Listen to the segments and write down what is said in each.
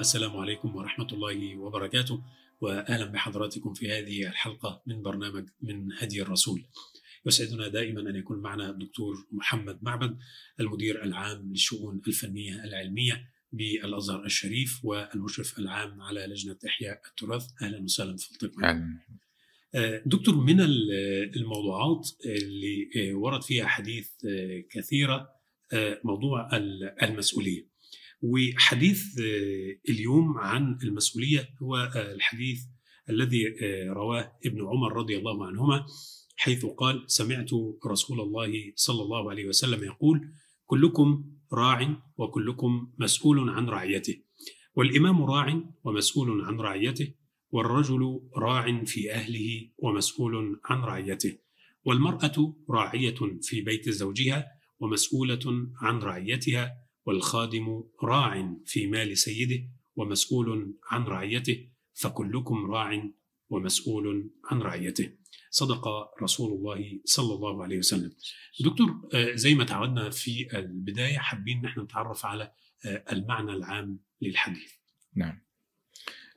السلام عليكم ورحمة الله وبركاته وأهلا بحضراتكم في هذه الحلقة من برنامج من هدي الرسول يسعدنا دائما أن يكون معنا الدكتور محمد معبد المدير العام للشؤون الفنية العلمية بالأزهر الشريف والمشرف العام على لجنة إحياء التراث أهلا وسهلا في الطب آه، دكتور من الموضوعات اللي آه، ورد فيها حديث آه، كثيرة موضوع المسؤولية وحديث آه، اليوم عن المسؤولية هو آه، الحديث الذي آه، رواه ابن عمر رضي الله عنهما حيث قال سمعت رسول الله صلى الله عليه وسلم يقول كلكم راع وكلكم مسؤول عن رعيته والإمام راع ومسؤول عن رعيته والرجل راع في أهله ومسؤول عن رعيته والمرأة راعية في بيت زوجها ومسؤولة عن رعيتها والخادم راع في مال سيده ومسؤول عن رعيته فكلكم راع ومسؤول عن رعيته صدق رسول الله صلى الله عليه وسلم دكتور آه، زي ما تعودنا في البداية حابين ان احنا نتعرف على آه، المعنى العام للحديث نعم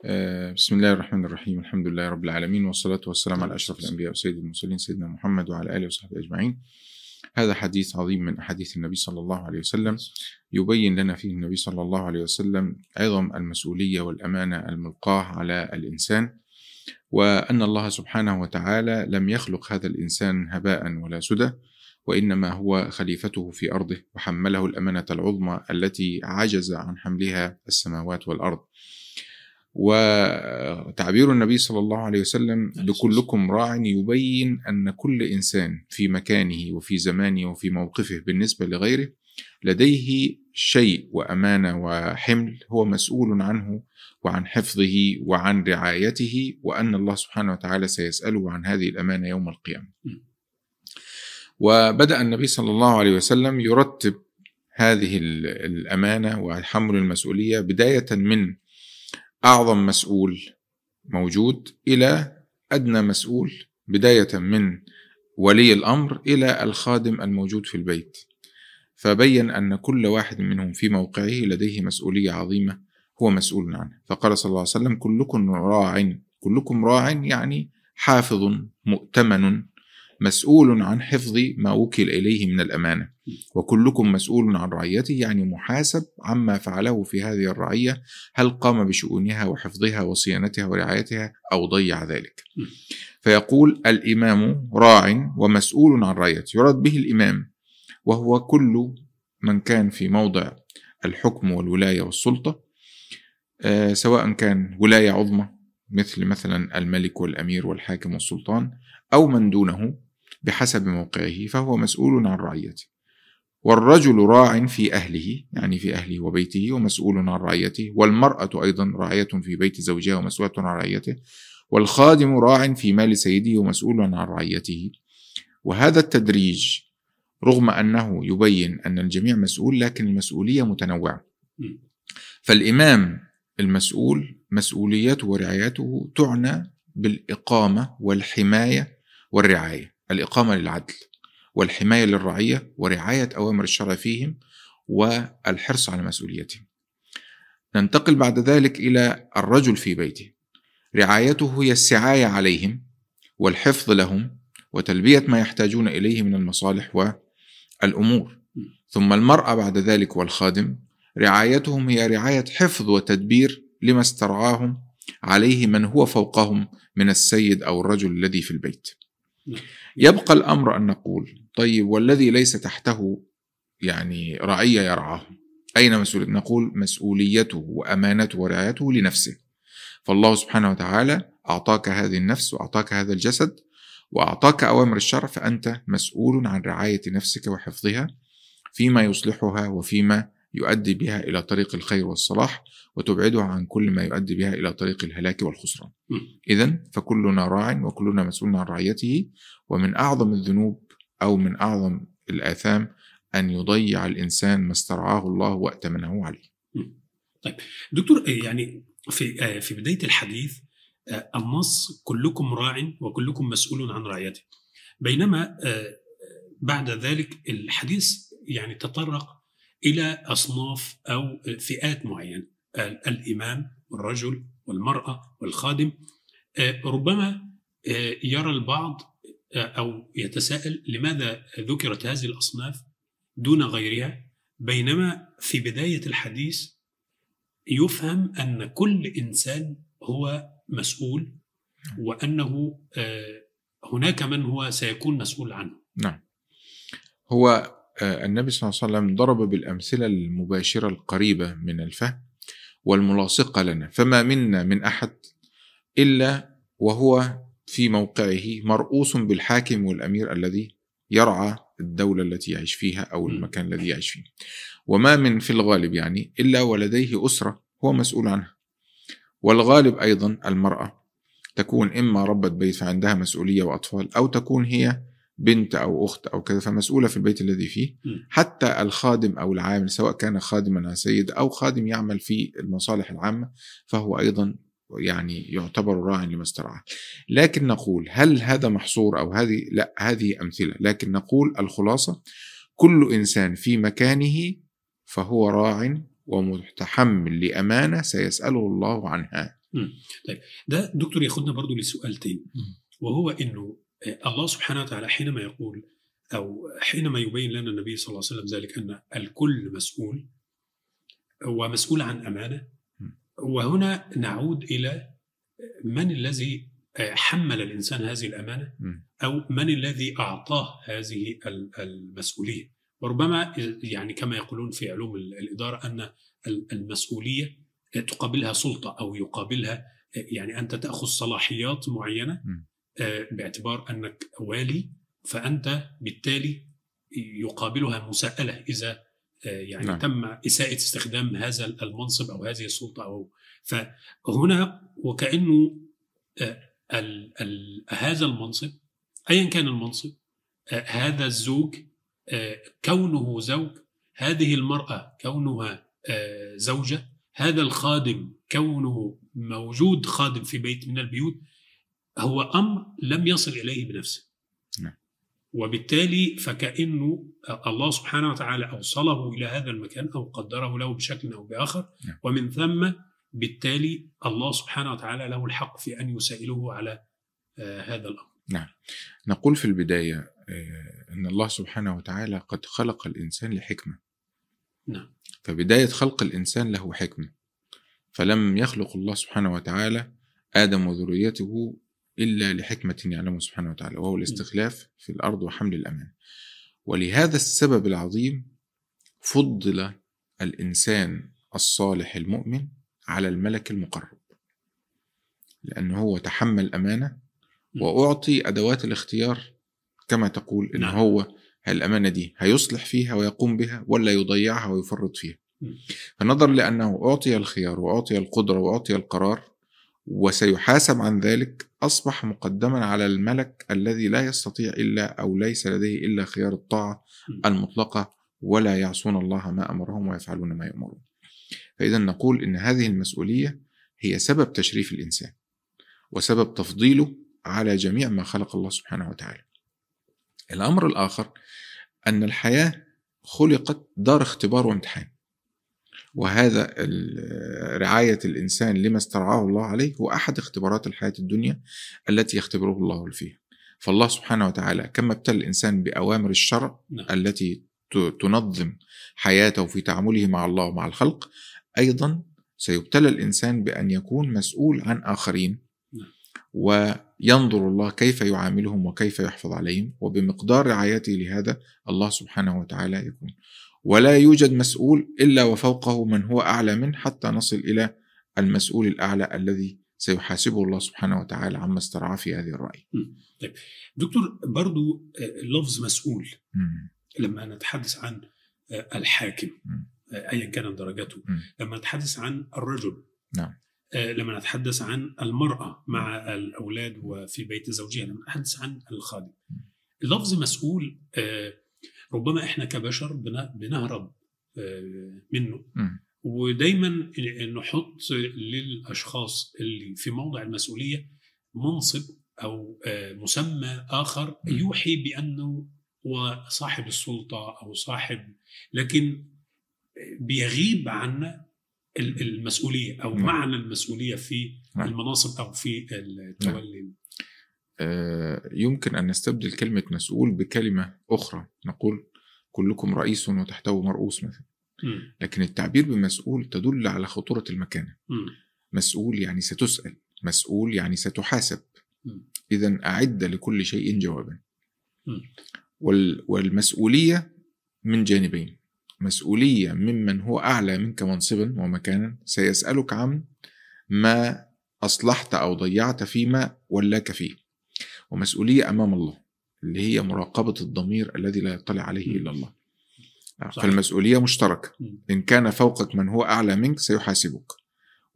آه، بسم الله الرحمن الرحيم الحمد لله رب العالمين والصلاة والسلام على أشرف الأنبياء وسيد المرسلين سيدنا محمد وعلى آله وصحبه أجمعين هذا حديث عظيم من أحاديث النبي صلى الله عليه وسلم يبين لنا فيه النبي صلى الله عليه وسلم عظم المسؤولية والأمانة الملقاه على الإنسان وأن الله سبحانه وتعالى لم يخلق هذا الإنسان هباء ولا سدى وإنما هو خليفته في أرضه وحمله الأمانة العظمى التي عجز عن حملها السماوات والأرض وتعبير النبي صلى الله عليه وسلم لكلكم راع يبين ان كل انسان في مكانه وفي زمانه وفي موقفه بالنسبه لغيره لديه شيء وامانه وحمل هو مسؤول عنه وعن حفظه وعن رعايته وان الله سبحانه وتعالى سيساله عن هذه الامانه يوم القيامه. وبدا النبي صلى الله عليه وسلم يرتب هذه الامانه وحمل المسؤوليه بدايه من أعظم مسؤول موجود إلى أدنى مسؤول بداية من ولي الأمر إلى الخادم الموجود في البيت فبين أن كل واحد منهم في موقعه لديه مسؤولية عظيمة هو مسؤول عنها فقال صلى الله عليه وسلم كلكم راع كلكم راع يعني حافظ مؤتمن مسؤول عن حفظ ما وكل إليه من الأمانة وكلكم مسؤول عن رعيته يعني محاسب عما فعله في هذه الرعية هل قام بشؤونها وحفظها وصيانتها ورعايتها أو ضيع ذلك فيقول الإمام راع ومسؤول عن رعيته يراد به الإمام وهو كل من كان في موضع الحكم والولاية والسلطة آه، سواء كان ولاية عظمى مثل مثلا الملك والأمير والحاكم والسلطان أو من دونه بحسب موقعه فهو مسؤول عن رعيته والرجل راع في أهله يعني في أهله وبيته ومسؤول عن رعيته والمرأة أيضا راعية في بيت زوجها ومسؤولة عن رعيته والخادم راع في مال سيده ومسؤول عن رعيته وهذا التدريج رغم أنه يبين أن الجميع مسؤول لكن المسؤولية متنوعة فالإمام المسؤول مسؤوليته ورعايته تعنى بالإقامة والحماية والرعاية الإقامة للعدل والحماية للرعية ورعاية أوامر الشرع فيهم والحرص على مسؤوليتهم ننتقل بعد ذلك إلى الرجل في بيته رعايته هي السعاية عليهم والحفظ لهم وتلبية ما يحتاجون إليه من المصالح والأمور ثم المرأة بعد ذلك والخادم رعايتهم هي رعاية حفظ وتدبير لما استرعاهم عليه من هو فوقهم من السيد أو الرجل الذي في البيت نعم. يبقى الأمر أن نقول طيب والذي ليس تحته يعني رعية يرعاه أين مسؤوليته؟ نقول مسؤوليته وأمانته ورعايته لنفسه فالله سبحانه وتعالى أعطاك هذه النفس وأعطاك هذا الجسد وأعطاك أوامر الشرع فأنت مسؤول عن رعاية نفسك وحفظها فيما يصلحها وفيما يؤدي بها إلى طريق الخير والصلاح وتبعدها عن كل ما يؤدي بها إلى طريق الهلاك والخسران إذا فكلنا راع وكلنا مسؤول عن رعيته ومن أعظم الذنوب أو من أعظم الآثام أن يضيع الإنسان ما استرعاه الله وأتمنه عليه طيب دكتور إيه يعني في آه، في بدايه الحديث آه، النص كلكم راع وكلكم مسؤول عن رعيته بينما آه، بعد ذلك الحديث يعني تطرق الى اصناف او فئات معينه الامام والرجل والمراه والخادم ربما يرى البعض أو يتساءل لماذا ذكرت هذه الأصناف دون غيرها بينما في بداية الحديث يفهم أن كل إنسان هو مسؤول وأنه آه، هناك من هو سيكون مسؤول عنه نعم هو آه، النبي صلى الله عليه وسلم ضرب بالأمثلة المباشرة القريبة من الفهم والملاصقة لنا فما منا من أحد إلا وهو في موقعه مرؤوس بالحاكم والامير الذي يرعى الدولة التي يعيش فيها أو المكان الذي يعيش فيه وما من في الغالب يعني إلا ولديه أسرة هو مسؤول عنها والغالب أيضا المرأة تكون إما ربة بيت فعندها مسؤولية وأطفال أو تكون هي بنت أو أخت أو كذا فمسؤولة في البيت الذي فيه حتى الخادم أو العامل سواء كان خادما سيد أو خادم يعمل في المصالح العامة فهو أيضا يعني يعتبر راع لمسترعاه لكن نقول هل هذا محصور أو هذه لا هذه أمثلة لكن نقول الخلاصة كل إنسان في مكانه فهو راع ومتحمل لأمانة سيسأله الله عنها طيب ده دكتور ياخدنا برضو لسؤال تاني وهو أنه آه، الله سبحانه وتعالى حينما يقول أو حينما يبين لنا النبي صلى الله عليه وسلم ذلك أن الكل مسؤول ومسؤول عن أمانة وهنا نعود الى من الذي آه، حمل الانسان هذه الامانه او من الذي اعطاه هذه المسؤوليه وربما يعني كما يقولون في علوم الاداره ان المسؤوليه تقابلها سلطه او يقابلها يعني انت تاخذ صلاحيات معينه آه، باعتبار انك والي فانت بالتالي يقابلها مساءله اذا آه، يعني نعم. تم إساءة استخدام هذا المنصب أو هذه السلطة أو فهنا وكأنه الـ آه، الـ هذا المنصب أيا كان المنصب آه، هذا الزوج كونه زوج هذه المرأة كونها زوجة هذا الخادم كونه موجود خادم في بيت من البيوت هو أمر لم يصل إليه بنفسه وبالتالي فكأنه الله سبحانه وتعالى أوصله إلى هذا المكان أو قدره له بشكل أو بآخر نعم. ومن ثم بالتالي الله سبحانه وتعالى له الحق في أن يسائله على آه، هذا الأمر نعم نقول في البداية آه، أن الله سبحانه وتعالى قد خلق الإنسان لحكمة نعم فبداية خلق الإنسان له حكمة فلم يخلق الله سبحانه وتعالى آدم وذريته إلا لحكمة يعلمه سبحانه وتعالى وهو الاستخلاف في الأرض وحمل الأمان ولهذا السبب العظيم فضل الإنسان الصالح المؤمن على الملك المقرب لأنه هو تحمل أمانة وأعطي أدوات الاختيار كما تقول إن نعم. هو الأمانة دي هيصلح فيها ويقوم بها ولا يضيعها ويفرط فيها فنظر لأنه أعطي الخيار وأعطي القدرة وأعطي القرار وسيحاسب عن ذلك أصبح مقدما على الملك الذي لا يستطيع إلا أو ليس لديه إلا خيار الطاعة المطلقة ولا يعصون الله ما أمرهم ويفعلون ما يؤمرون فإذا نقول إن هذه المسؤولية هي سبب تشريف الإنسان وسبب تفضيله على جميع ما خلق الله سبحانه وتعالى الأمر الآخر أن الحياة خلقت دار اختبار وامتحان وهذا رعاية الإنسان لما استرعاه الله عليه هو أحد اختبارات الحياة الدنيا التي يختبره الله فيها فالله سبحانه وتعالى كما ابتلى الإنسان بأوامر الشرع نعم. التي تنظم حياته في تعامله مع الله ومع الخلق أيضا سيبتلى الإنسان بأن يكون مسؤول عن آخرين نعم. وينظر الله كيف يعاملهم وكيف يحفظ عليهم وبمقدار رعايته لهذا الله سبحانه وتعالى يكون ولا يوجد مسؤول إلا وفوقه من هو أعلى منه حتى نصل إلى المسؤول الأعلى الذي سيحاسبه الله سبحانه وتعالى عما استرعى في هذه الرأي طيب دكتور برضو آه، لفظ مسؤول لما نتحدث عن آه، الحاكم آه، ايا كانت درجته لما نتحدث عن الرجل نعم لما نتحدث عن المرأة مع الأولاد وفي بيت زوجها لما نتحدث عن الخادم لفظ مسؤول آه ربما احنا كبشر بنهرب آه، منه ودايما نحط للاشخاص اللي في موضع المسؤوليه منصب او آه، مسمى اخر يوحي بانه هو صاحب السلطه او صاحب لكن آه، بيغيب عنا المسؤوليه او معنى المسؤوليه في نعم. المناصب او في نعم. التولي آه، يمكن أن نستبدل كلمة مسؤول بكلمة أخرى نقول كلكم رئيس وتحته مرؤوس مثلا لكن التعبير بمسؤول تدل على خطورة المكانة مسؤول يعني ستسأل مسؤول يعني ستحاسب إذا أعد لكل شيء جوابا والمسؤولية من جانبين مسؤولية ممن هو أعلى منك منصبا ومكانا سيسألك عن ما أصلحت أو ضيعت فيما ولاك فيه ومسؤولية أمام الله اللي هي مراقبة الضمير الذي لا يطلع عليه إلا الله آه، صحيح. فالمسؤولية مشتركة إن كان فوقك من هو أعلى منك سيحاسبك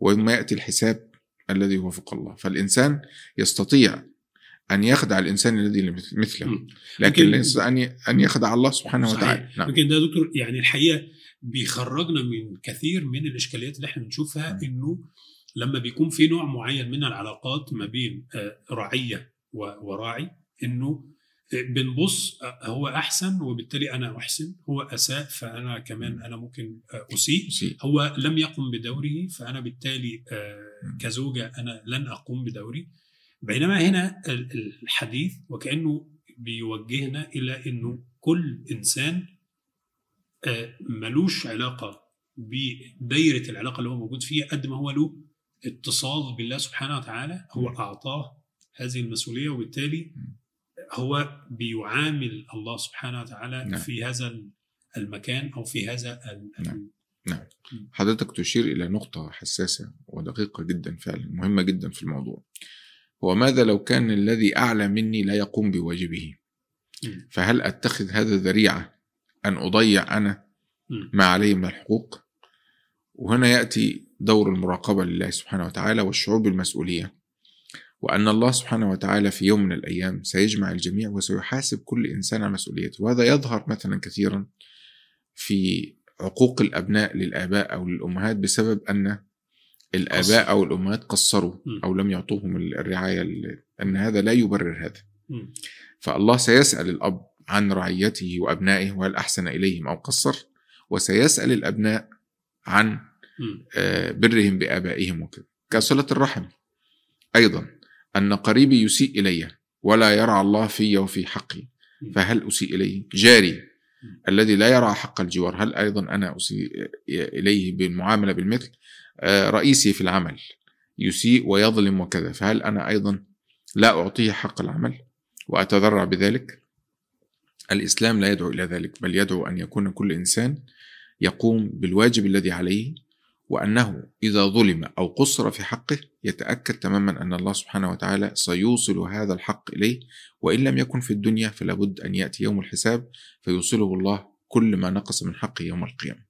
ويوم يأتي الحساب الذي هو فوق الله فالإنسان يستطيع أن يخدع الإنسان الذي مثله لكن ليس أن أن يخدع الله سبحانه صحيح. وتعالى نعم. لكن ده دكتور يعني الحقيقة بيخرجنا من كثير من الإشكاليات اللي احنا بنشوفها إنه لما بيكون في نوع معين من العلاقات ما بين آه، رعية وراعي انه بنبص هو احسن وبالتالي انا احسن هو اساء فانا كمان انا ممكن اسيء هو لم يقم بدوره فانا بالتالي آه، كزوجه انا لن اقوم بدوري بينما هنا الحديث وكانه بيوجهنا الى انه كل انسان آه، ملوش علاقه بدايره العلاقه اللي هو موجود فيها قد ما هو له اتصال بالله سبحانه وتعالى هو اعطاه هذه المسؤوليه وبالتالي هو بيعامل الله سبحانه وتعالى نعم. في هذا المكان او في هذا نعم. نعم حضرتك تشير الى نقطه حساسه ودقيقه جدا فعلا مهمه جدا في الموضوع هو ماذا لو كان الذي اعلى مني لا يقوم بواجبه فهل اتخذ هذا ذريعه ان اضيع انا ما علي من الحقوق وهنا ياتي دور المراقبه لله سبحانه وتعالى والشعور بالمسؤوليه وأن الله سبحانه وتعالى في يوم من الأيام سيجمع الجميع وسيحاسب كل إنسان على مسؤوليته وهذا يظهر مثلا كثيرا في عقوق الأبناء للآباء أو للأمهات بسبب أن الآباء أو الأمهات قصروا أو لم يعطوهم الرعاية أن هذا لا يبرر هذا فالله سيسأل الأب عن رعيته وأبنائه وهل أحسن إليهم أو قصر وسيسأل الأبناء عن آه، برهم بآبائهم وكذا كصلة الرحم أيضا أن قريبي يسيء إلي ولا يرى الله في وفي حقي فهل أسيء إليه جاري الذي لا يرى حق الجوار هل أيضا أنا أسيء إليه بالمعاملة بالمثل آه، رئيسي في العمل يسيء ويظلم وكذا فهل أنا أيضا لا أعطيه حق العمل وأتذرع بذلك الإسلام لا يدعو إلى ذلك بل يدعو أن يكون كل إنسان يقوم بالواجب الذي عليه وأنه إذا ظلم أو قصر في حقه يتأكد تماما أن الله سبحانه وتعالى سيوصل هذا الحق إليه وإن لم يكن في الدنيا فلابد أن يأتي يوم الحساب فيوصله الله كل ما نقص من حقه يوم القيامة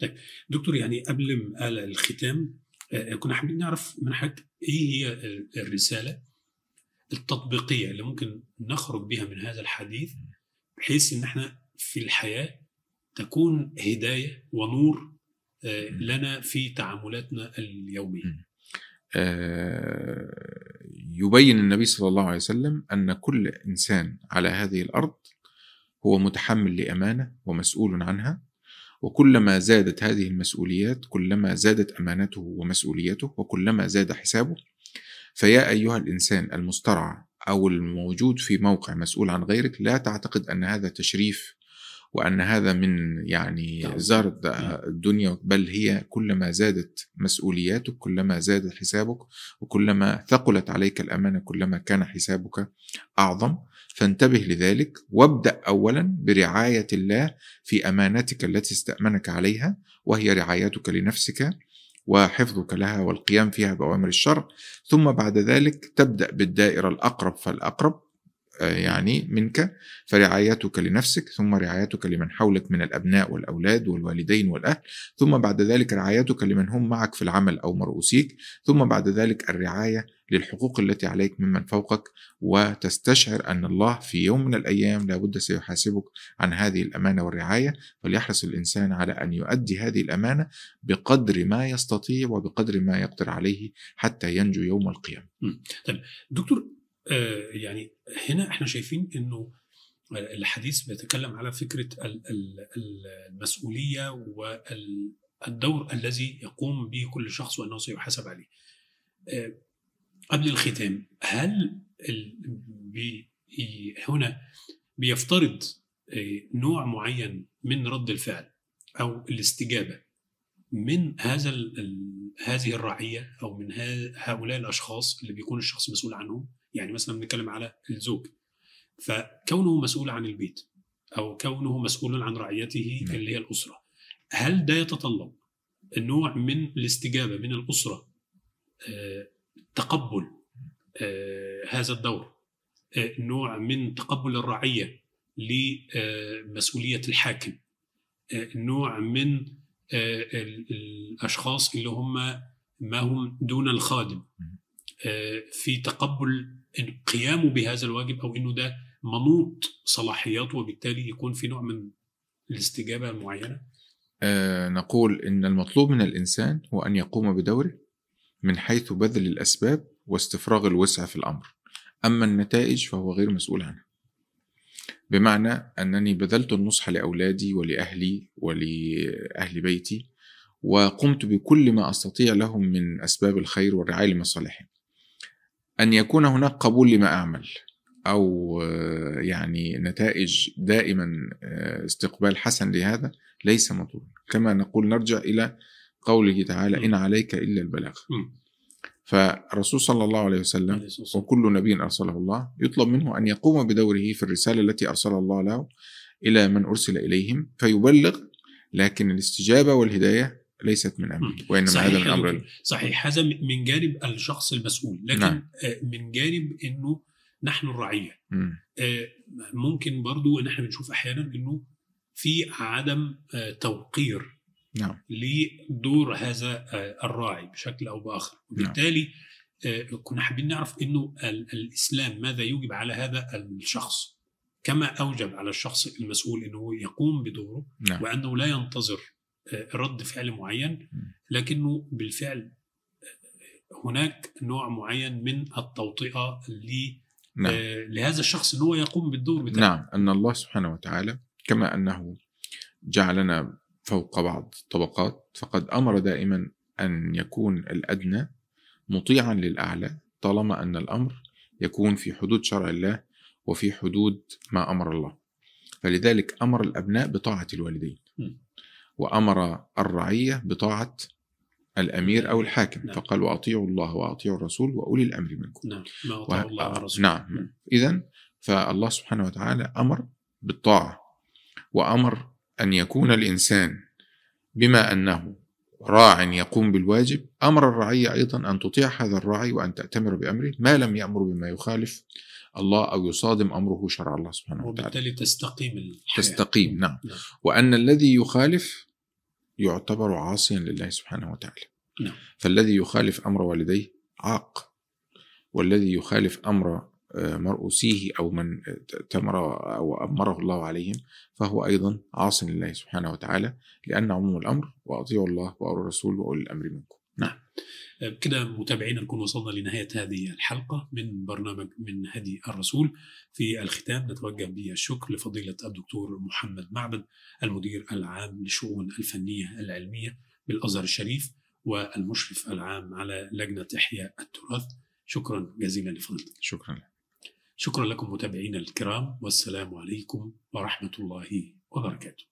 طيب دكتور يعني قبل الختام آه، كنا حابين نعرف من حضرتك ايه هي الرساله التطبيقيه اللي ممكن نخرج بها من هذا الحديث بحيث ان احنا في الحياه تكون هدايه ونور آه، لنا في تعاملاتنا اليوميه آه، يبين النبي صلى الله عليه وسلم ان كل انسان على هذه الارض هو متحمل لامانه ومسؤول عنها وكلما زادت هذه المسؤوليات كلما زادت امانته ومسؤوليته وكلما زاد حسابه فيا ايها الانسان المسترعى او الموجود في موقع مسؤول عن غيرك لا تعتقد ان هذا تشريف وأن هذا من يعني نعم. زرد نعم. الدنيا بل هي كلما زادت مسؤولياتك كلما زاد حسابك وكلما ثقلت عليك الأمانة كلما كان حسابك أعظم فانتبه لذلك وابدأ أولا برعاية الله في أمانتك التي استأمنك عليها وهي رعايتك لنفسك وحفظك لها والقيام فيها بأوامر الشرع ثم بعد ذلك تبدأ بالدائرة الأقرب فالأقرب آه، يعني منك فرعايتك لنفسك ثم رعايتك لمن حولك من الأبناء والأولاد والوالدين والأهل ثم بعد ذلك رعايتك لمن هم معك في العمل أو مرؤوسيك ثم بعد ذلك الرعاية للحقوق التي عليك ممن فوقك وتستشعر أن الله في يوم من الأيام لابد سيحاسبك عن هذه الأمانة والرعاية فليحرص الإنسان على أن يؤدي هذه الأمانة بقدر ما يستطيع وبقدر ما يقدر عليه حتى ينجو يوم القيامة طيب دكتور آه، يعني هنا احنا شايفين انه آه، الحديث بيتكلم على فكره المسؤوليه والدور الذي يقوم به كل شخص وانه سيحاسب عليه. آه، قبل الختام هل بي هنا بيفترض نوع معين من رد الفعل او الاستجابه من هذا هذه الرعيه او من هؤلاء الاشخاص اللي بيكون الشخص مسؤول عنهم يعني مثلا بنتكلم على الزوج فكونه مسؤول عن البيت او كونه مسؤول عن رعيته نعم. اللي هي الاسره هل ده يتطلب نوع من الاستجابه من الاسره آه، تقبل آه، هذا الدور آه، نوع من تقبل الرعيه لمسؤوليه الحاكم نوع من الاشخاص اللي هم ما هم دون الخادم نعم. في تقبل قيامه بهذا الواجب او انه ده منوط صلاحياته وبالتالي يكون في نوع من الاستجابه معينه؟ آه نقول ان المطلوب من الانسان هو ان يقوم بدوره من حيث بذل الاسباب واستفراغ الوسع في الامر. اما النتائج فهو غير مسؤول عنها. بمعنى انني بذلت النصح لاولادي ولاهلي ولاهل بيتي وقمت بكل ما استطيع لهم من اسباب الخير والرعايه لمصالحهم. أن يكون هناك قبول لما أعمل أو آه، يعني نتائج دائما آه، استقبال حسن لهذا ليس مطلوب كما نقول نرجع إلى قوله تعالى إن عليك إلا البلاغ فرسول فالرسول صلى الله عليه وسلم وكل نبي أرسله الله يطلب منه أن يقوم بدوره في الرسالة التي أرسل الله له إلى من أرسل إليهم فيبلغ لكن الاستجابة والهداية ليست من امري وانما هذا من امر صحيح هذا من جانب الشخص المسؤول لكن نعم. آه، من جانب انه نحن الرعيه م. آه، ممكن برضو ان احنا بنشوف احيانا انه في عدم آه، توقير نعم. لدور هذا الراعي بشكل او باخر نعم. وبالتالي نعم. كنا حابين نعرف انه الاسلام ماذا يوجب على هذا الشخص كما اوجب على الشخص المسؤول انه يقوم بدوره نعم. وانه لا ينتظر آه، رد فعل معين لكنه بالفعل آه، هناك نوع معين من التوطئه نعم. آه، لهذا الشخص ان هو يقوم بالدور بتاعه نعم ان الله سبحانه وتعالى كما انه جعلنا فوق بعض الطبقات فقد امر دائما ان يكون الادنى مطيعا للاعلى طالما ان الامر يكون في حدود شرع الله وفي حدود ما امر الله فلذلك امر الابناء بطاعه الوالدين وأمر الرعية بطاعة الأمير أو الحاكم نعم. فقال وأطيعوا الله وأطيعوا الرسول وأولي الأمر منكم نعم ما أطاع وه... الله والرسول نعم, نعم. إذا فالله سبحانه وتعالى أمر بالطاعة وأمر أن يكون الإنسان بما أنه راع يقوم بالواجب أمر الرعية أيضا أن تطيع هذا الراعي وأن تأتمر بأمره ما لم يأمر بما يخالف الله أو يصادم أمره شرع الله سبحانه وتعالى وبالتالي تستقيم الحياة. تستقيم نعم. نعم وأن الذي يخالف يعتبر عاصيا لله سبحانه وتعالى نعم. فالذي يخالف أمر والديه عاق والذي يخالف أمر مرؤوسيه أو من تمر أو أمره الله عليهم فهو أيضا عاص لله سبحانه وتعالى لأن عموم الأمر وأطيعوا الله وأروا الرسول وأولي الأمر منكم نعم بكده متابعينا نكون وصلنا لنهاية هذه الحلقة من برنامج من هدي الرسول في الختام نتوجه بالشكر لفضيلة الدكتور محمد معبد المدير العام للشؤون الفنية العلمية بالأزهر الشريف والمشرف العام على لجنة إحياء التراث شكرا جزيلا لفضيلتك شكرا لك شكرا لكم متابعينا الكرام والسلام عليكم ورحمة الله وبركاته